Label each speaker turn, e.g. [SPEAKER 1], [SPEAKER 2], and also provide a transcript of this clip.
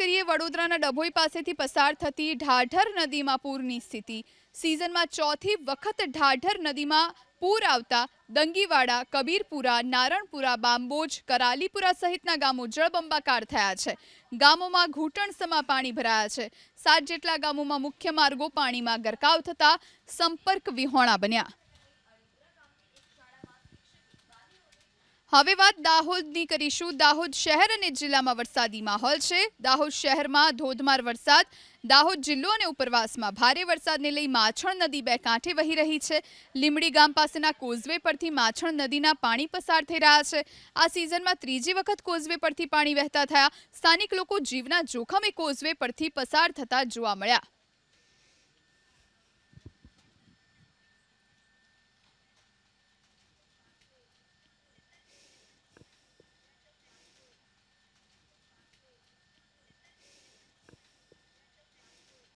[SPEAKER 1] કરીએ વડોદરાના ડભોઈ પાસેથી પસાર થતી ઢાઢર નદીમાં પૂરની સ્થિતિ સિઝનમાં ચોથી વખત ઢાઢર નદીમાં પૂર આવતા દંગીવાડા કબીરપુરા નારણપુરા બામ્બોજ કરાલીપુરા સહિતના ગામો જળબંબાકાર થયા છે ગામોમાં ઘૂંટણસમાં પાણી ભરાયા છે સાત જેટલા ગામોમાં મુખ્ય માર્ગો પાણીમાં ગરકાવ થતા સંપર્ક વિહોણા બન્યા હવે વાત દાહોદની કરીશું દાહોદ શહેર અને જિલ્લામાં વરસાદી માહોલ છે દાહોદ શહેરમાં ધોધમાર વરસાદ દાહોદ જિલ્લો અને ઉપરવાસમાં ભારે વરસાદને લઈ માછણ નદી બે કાંઠે વહી રહી છે લીમડી ગામ પાસેના કોઝવે પરથી માછણ નદીના પાણી પસાર થઈ રહ્યા છે આ સિઝનમાં ત્રીજી વખત કોઝવે પરથી પાણી વહેતા થયા સ્થાનિક લોકો જીવના જોખમે કોઝવે પરથી પસાર થતા જોવા મળ્યા